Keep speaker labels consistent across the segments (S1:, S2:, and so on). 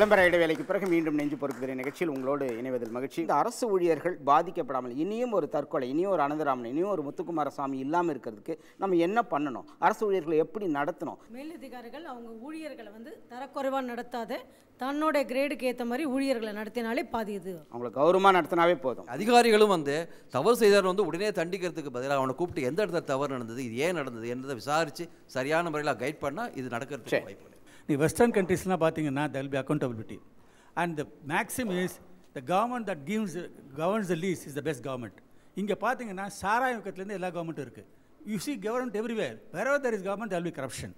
S1: விளம்பர இடைவேளைக்கு பிறகு மீண்டும் நெஞ்சு பொறுக்குகிற நிகழ்ச்சியில் உங்களோடு இணைவதில் மகிழ்ச்சி இந்த அரசு ஊழியர்கள் பாதிக்கப்படாமல் இனியும் ஒரு தற்கொலை இனியும் ஒரு அனந்தராமன் இனியும் ஒரு முத்துக்குமாரசாமி இல்லாமல் இருக்கிறதுக்கு நம்ம என்ன பண்ணணும் அரசு ஊழியர்களை எப்படி நடத்தணும் மேலதிகாரிகள் அவங்க ஊழியர்களை வந்து தரக்குறைவாக நடத்தாத தன்னோட கிரேடுக்கு ஏற்ற மாதிரி ஊழியர்களை நடத்தினாலே பாதி இது அவங்களை கௌரவமாக நடத்தினாவே போதும் அதிகாரிகளும் வந்து தவறு செய்தார் வந்து உடனே தண்டிக்கிறதுக்கு பதிலாக அவனை கூப்பிட்டு எந்த இடத்துல தவறு
S2: நடந்தது இது ஏன் நடந்தது என்றதை விசாரித்து சரியான முறையில் கைட் பண்ணால் இது நடக்கிறதுக்கு வாய்ப்பு நீ வெஸ்டர்ன்
S1: கண்ட்ரீஸ்லாம் பார்த்தீங்கன்னா there'll be accountability and the maxim is the government that gives governs the least is the best government இங்கே பார்த்தீங்கன்னா சாராய இயக்கத்துலேருந்து எல்லா கவர்மெண்ட்டும் இருக்குது யூ சி கவர்மெண்ட் எவ்ரிவேர் வேறு there is government there'll be corruption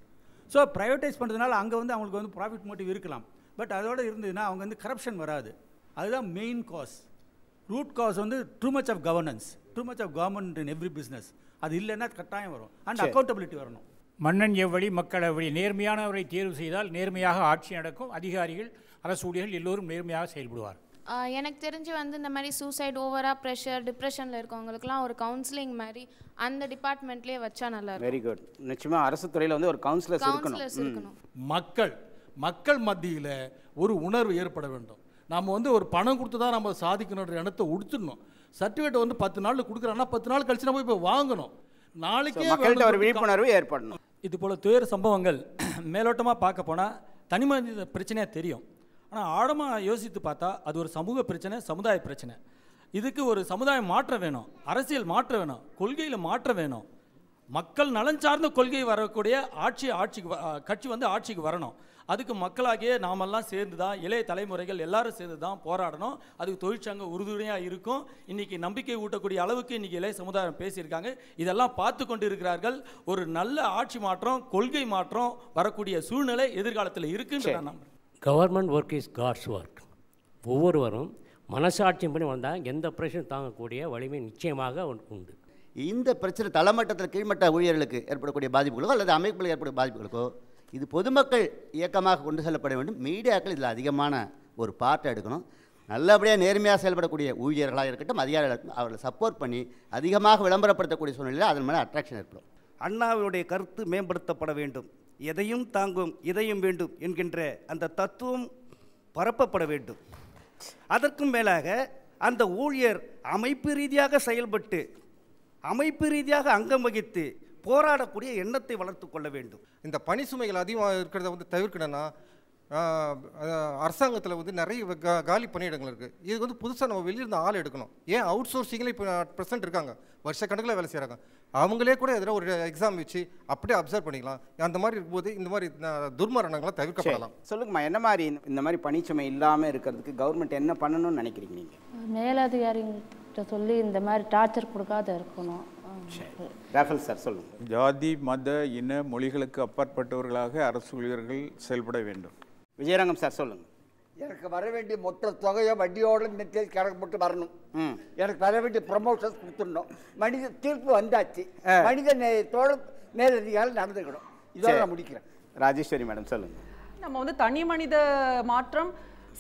S1: so privatise பண்ணுறதுனால அங்கே வந்து அவங்களுக்கு வந்து ப்ராஃபிட் மோட்டிவ் இருக்கலாம் பட் அதோடு இருந்ததுன்னா அவங்க வந்து கரப்ஷன் வராது அதுதான் மெயின் காஸ் ரூட் காஸ் வந்து too much of governance too much of government in every business அது இல்லைன்னா
S2: கட்டாயம் வரும் அண்ட் அக்கௌண்டபிலிட்டி வரணும் மன்னன் எவ்வழி மக்கள் எவ்வழி நேர்மையானவரை தேர்வு செய்தால் நேர்மையாக ஆட்சி நடக்கும் அதிகாரிகள் அரசு ஊழியர்கள் எல்லோரும் நேர்மையாக செயல்படுவார் எனக்கு தெரிஞ்சு வந்து இந்த மாதிரி சூசைட் ஓவராக ப்ரெஷர் டிப்ரெஷனில் இருக்கவங்களுக்குலாம் ஒரு கவுன்சிலிங் மாதிரி அந்த டிபார்ட்மெண்ட்லேயே வச்சா நல்லா
S1: வெரி குட் நிச்சயமாக அரசு துறையில் வந்து ஒரு கவுன்சிலர் கவுன்சிலர்ஸ் மக்கள்
S2: மக்கள் மத்தியில் ஒரு உணர்வு ஏற்பட வேண்டும் நாம் வந்து ஒரு பணம் கொடுத்து தான் நம்ம சாதிக்கணுன்ற எண்ணத்தை உடுத்துடணும் சர்டிஃபிகேட் வந்து பத்து நாளில் கொடுக்குறாங்கன்னா பத்து நாள் கழிச்சு நம்ம போய் வாங்கணும் நாளைக்கே மக்கள்கிட்ட ஒரு விழிப்புணர்வு ஏற்படணும் இது போல் துயர சம்பவங்கள் மேலோட்டமாக பார்க்க போனால் தனி மனித பிரச்சனையாக தெரியும் ஆனால் ஆழமாக யோசித்து பார்த்தா அது ஒரு சமூக பிரச்சனை சமுதாய பிரச்சனை இதுக்கு ஒரு சமுதாயம் மாற்ற வேணும் அரசியல் மாற்ற வேணும் கொள்கையில் மாற்ற வேணும் மக்கள் நலன் சார்ந்த கொள்கை வரக்கூடிய ஆட்சி ஆட்சிக்கு கட்சி வந்து ஆட்சிக்கு வரணும் அதுக்கு மக்களாகிய நாமெல்லாம் சேர்ந்து தான் இளைய தலைமுறைகள் எல்லாரும் சேர்ந்து தான் போராடணும் அதுக்கு தொழிற்சங்கம் உறுதுணையாக இருக்கும் இன்றைக்கி நம்பிக்கை ஊட்டக்கூடிய அளவுக்கு இன்றைக்கி இளைய சமுதாயம் பேசியிருக்காங்க இதெல்லாம் பார்த்து கொண்டு இருக்கிறார்கள் ஒரு நல்ல ஆட்சி மாற்றம் கொள்கை மாற்றம் வரக்கூடிய சூழ்நிலை எதிர்காலத்தில் இருக்குன்னு நான் government work is God's work ஒவ்வொருவரும் மனசாட்சியம் பண்ணி வந்தால் எந்த பிரச்சனையும் தாங்கக்கூடிய வலிமை நிச்சயமாக உண்டு இந்த பிரச்சனை தலைமட்டத்தில் கீழ்மட்ட ஊழியர்களுக்கு ஏற்படக்கூடிய பாதிப்புகளுக்கோ அல்லது அமைப்புகளுக்கு ஏற்படக்கூடிய பாதிப்புகளுக்கோ இது பொதுமக்கள் இயக்கமாக கொண்டு செல்லப்பட வேண்டும் மீடியாக்கள் இதில் அதிகமான ஒரு பாட்டை எடுக்கணும் நல்லபடியாக நேர்மையாக செயல்படக்கூடிய ஊழியர்களாக இருக்கட்டும் அதிகாரிகளாக அவர்களை சப்போர்ட் பண்ணி அதிகமாக விளம்பரப்படுத்தக்கூடிய சூழ்நிலையில் அதன் மேலே அட்ராக்ஷன் ஏற்படும் அண்ணாவினுடைய கருத்து மேம்படுத்தப்பட வேண்டும் எதையும் தாங்கும் இதையும் வேண்டும் என்கின்ற அந்த தத்துவம் பரப்பப்பட வேண்டும் அதற்கும் மேலாக அந்த ஊழியர் அமைப்பு ரீதியாக செயல்பட்டு அமைப்பு ரீதியாக அங்கம் வகித்து போராடக்கூடிய எண்ணத்தை வளர்த்து கொள்ள வேண்டும் இந்த பணி சுமைகள் அதிகமாக இருக்கிறத வந்து தவிர்க்கணும்னா
S1: அரசாங்கத்தில் வந்து நிறைய காலி பணியிடங்கள் இருக்குது இது வந்து புதுசாக நம்ம வெளியிருந்து ஆள் எடுக்கணும் ஏன் அவுட் சோர்ஸிங்கில் இப்போ ப்ரெசென்ட் இருக்காங்க வருஷ கணக்கில் வேலை செய்கிறாங்க அவங்களே கூட எதிராக ஒரு எக்ஸாம் வச்சு அப்படியே அப்சர்வ் பண்ணிக்கலாம் அந்த மாதிரி இருக்கும்போது இந்த மாதிரி துர்மரணங்களை தவிர்க்கப்படலாம் சொல்லுங்கம்மா என்ன மாதிரி இந்த மாதிரி பணிச்சுமை இல்லாமல் இருக்கிறதுக்கு கவர்மெண்ட் என்ன பண்ணணும்னு நினைக்கிறீங்க நீங்கள் மேலதிகாரிகளுக்கு சொல்லி இந்த மாதிரி டார்ச்சர் கொடுக்காத இருக்கணும் ஜாதி மத இன மொழிகளுக்கு அப்பாற்பட்டவர்களாக அரசு ஊழியர்கள் செயல்பட வேண்டும் விஜயரங்கம் சார் சொல்லுங்கள்
S2: எனக்கு வர வேண்டிய மொத்த தொகையை வட்டியோட நெத்தியில் கணக்கப்பட்டு வரணும் எனக்கு வர வேண்டிய ப்ரமோஷன்ஸ் கொடுத்துடணும் மனித தீர்ப்பு வந்தாச்சு மனித நேயத்தோடு மேலதிகாரம் நடந்துக்கணும்
S1: இதோட நான் முடிக்கிறேன் ராஜேஸ்வரி மேடம் சொல்லுங்கள்
S2: நம்ம வந்து தனி மனித மாற்றம்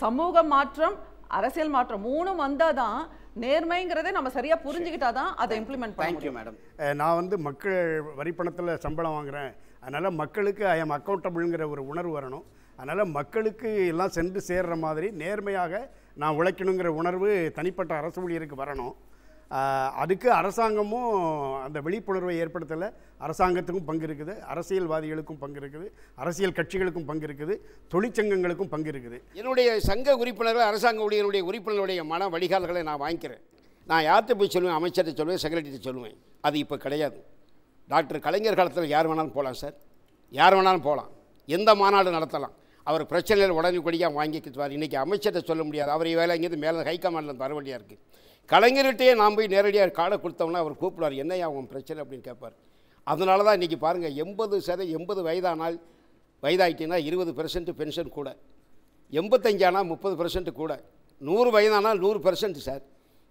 S2: சமூக மாற்றம் அரசியல் மாற்றம் மூணும் வந்தால் தான் நேர்மைங்கிறதே நம்ம சரியா புரிஞ்சுக்கிட்டா தான் அதை இம்ப்ளிமெண்ட் தேங்க்யூ மேடம் நான் வந்து மக்கள் வரிப்பணத்தில் சம்பளம் வாங்குறேன் அதனால் மக்களுக்கு ஐ எம் அக்கௌண்டபிள்ங்கிற ஒரு உணர்வு வரணும் அதனால் மக்களுக்கு எல்லாம் சென்று சேர்கிற மாதிரி நேர்மையாக நான் உழைக்கணுங்கிற உணர்வு தனிப்பட்ட அரசு ஊழியருக்கு வரணும் அதுக்கு அரசாங்கமும் அந்த விழிப்புணர்வை ஏற்படுத்தலை அரசாங்கத்துக்கும் பங்கு இருக்குது அரசியல்வாதிகளுக்கும் பங்கு இருக்குது அரசியல் கட்சிகளுக்கும் பங்கு இருக்குது தொழிற்சங்கங்களுக்கும் பங்கு இருக்குது என்னுடைய சங்க உறுப்பினர்கள் அரசாங்க ஊழியர்களுடைய உறுப்பினருடைய மன வழிகால்களை நான் வாங்கிக்கிறேன் நான் யார்கிட்ட போய் சொல்லுவேன் அமைச்சர்கிட்ட சொல்லுவேன் செக்ரட்டரிட்ட சொல்லுவேன் அது இப்போ கிடையாது டாக்டர் கலைஞர் காலத்தில் யார் வேணாலும் போகலாம் சார் யார் வேணாலும் போகலாம் எந்த மாநாடு நடத்தலாம் அவர் பிரச்சனைகள் உடனடிக்கடியாக வாங்கிக்கிட்டு வார் இன்றைக்கி அமைச்சர்கிட்ட சொல்ல முடியாது அவர் வேலை இங்கேருந்து மேலே ஹைகமாண்டில் தர வேண்டியாக இருக்குது கலைஞர்கிட்டயே நாம் போய் நேரடியாக காலை கொடுத்தோம்னா அவர் கூப்பிடுவார் என்னையா அவன் பிரச்சனை அப்படின்னு கேட்பார் அதனால தான் இன்றைக்கி பாருங்கள் எண்பது சதவீதம் எண்பது வயதானால் வயதாகிட்டீங்கன்னா இருபது பெர்சன்ட்டு பென்ஷன் கூட எண்பத்தஞ்சானால் முப்பது பெர்சன்ட்டு கூட நூறு வயதானால் நூறு பெர்சன்ட்டு சார்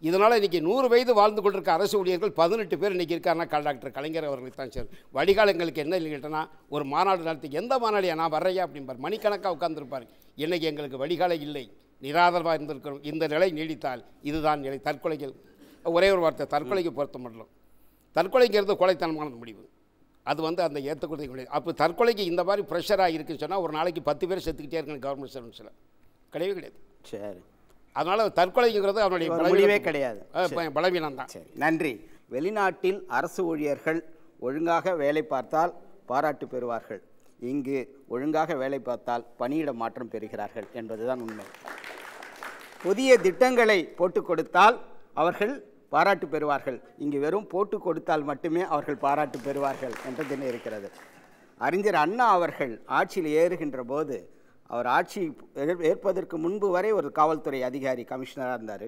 S2: இதனால் இன்றைக்கி நூறு வயது வாழ்ந்து கொண்டிருக்க அரசு ஊழியர்கள் பதினெட்டு பேர் இன்றைக்கி இருக்காருன்னா கால் டாக்டர் கலைஞர் அவர்களுக்கு தான் சார் வடிகாலங்களுக்கு என்ன இல்லைங்கன்னா ஒரு மாநாடு நடத்தி எந்த மாநாடியாக நான் வர்றையா அப்படிம்பார் மணிக்கணக்காக உட்காந்துருப்பார் இன்றைக்கி எங்களுக்கு வடிகாலம் இல்லை நிராதரவாக இருந்திருக்கிறோம் இந்த நிலை நீடித்தால் இதுதான் நிலை தற்கொலைகள் ஒரே ஒரு வார்த்தை தற்கொலைக்கு பொருத்த மட்டும் தற்கொலைங்கிறது கொலைத்தனமான முடிவு அது வந்து அந்த ஏற்றுக்கொள்கை கிடையாது அப்போ தற்கொலைக்கு இந்த மாதிரி ப்ரெஷராக இருக்குன்னு சொன்னால் ஒரு நாளைக்கு பத்து பேர் செத்துக்கிட்டே இருக்கணும் கவர்மெண்ட் சர்வன்ஸில் கிடையவே கிடையாது சரி அதனால் தற்கொலைங்கிறது அவனுடைய முடிவே கிடையாது
S1: பலவீனம் தான் சரி நன்றி வெளிநாட்டில் அரசு ஊழியர்கள் ஒழுங்காக வேலை பார்த்தால் பாராட்டு பெறுவார்கள் இங்கு ஒழுங்காக வேலை பார்த்தால் பணியிட மாற்றம் பெறுகிறார்கள் என்பதுதான் உண்மை புதிய திட்டங்களை போட்டுக் கொடுத்தால் அவர்கள் பாராட்டு பெறுவார்கள் இங்கு வெறும் போட்டு கொடுத்தால் மட்டுமே அவர்கள் பாராட்டு பெறுவார்கள் என்ற தினம் இருக்கிறது அறிஞர் அண்ணா அவர்கள் ஆட்சியில் ஏறுகின்ற போது அவர் ஆட்சி ஏற்பதற்கு முன்பு வரை ஒரு காவல்துறை அதிகாரி கமிஷனராக இருந்தார்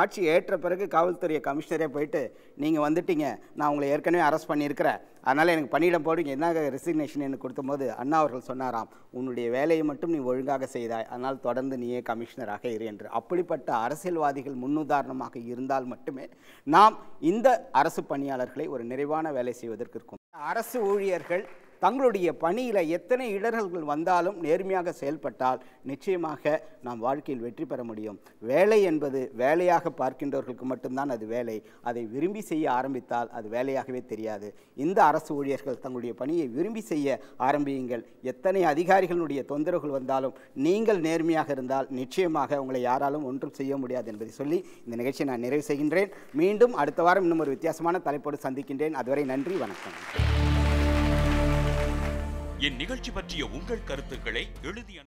S1: ஆட்சி ஏற்ற பிறகு காவல்துறை கமிஷனரே போயிட்டு நீங்கள் வந்துட்டீங்க நான் உங்களை ஏற்கனவே அரெஸ்ட் பண்ணியிருக்கிறேன் அதனால் எனக்கு பணியிடம் போடுங்க என்ன ரெசிக்னேஷன் எனக்கு கொடுத்தபோது அண்ணா அவர்கள் சொன்னாராம் உன்னுடைய வேலையை மட்டும் நீ ஒழுங்காக செய்தாய் அதனால் தொடர்ந்து நீயே கமிஷனராக இரு என்று அப்படிப்பட்ட அரசியல்வாதிகள் முன்னுதாரணமாக இருந்தால் மட்டுமே நாம் இந்த அரசு பணியாளர்களை ஒரு நிறைவான வேலை செய்வதற்கு இருக்கும் அரசு ஊழியர்கள் தங்களுடைய பணியில் எத்தனை இடர்கள் வந்தாலும் நேர்மையாக செயல்பட்டால் நிச்சயமாக நாம் வாழ்க்கையில் வெற்றி பெற முடியும் வேலை என்பது வேலையாக பார்க்கின்றவர்களுக்கு மட்டும்தான் அது வேலை அதை விரும்பி செய்ய ஆரம்பித்தால் அது வேலையாகவே தெரியாது இந்த அரசு ஊழியர்கள் தங்களுடைய பணியை விரும்பி செய்ய ஆரம்பியுங்கள் எத்தனை அதிகாரிகளுடைய தொந்தரவுகள் வந்தாலும் நீங்கள் நேர்மையாக இருந்தால் நிச்சயமாக உங்களை யாராலும் ஒன்றும் செய்ய முடியாது என்பதை சொல்லி இந்த நிகழ்ச்சியை நான் நிறைவு செய்கின்றேன் மீண்டும் அடுத்த வாரம் இன்னும் ஒரு வித்தியாசமான தலைப்போடு சந்திக்கின்றேன் அதுவரை நன்றி வணக்கம்
S2: இந்நிகழ்ச்சி பற்றிய உங்கள் கருத்துக்களை எழுதிய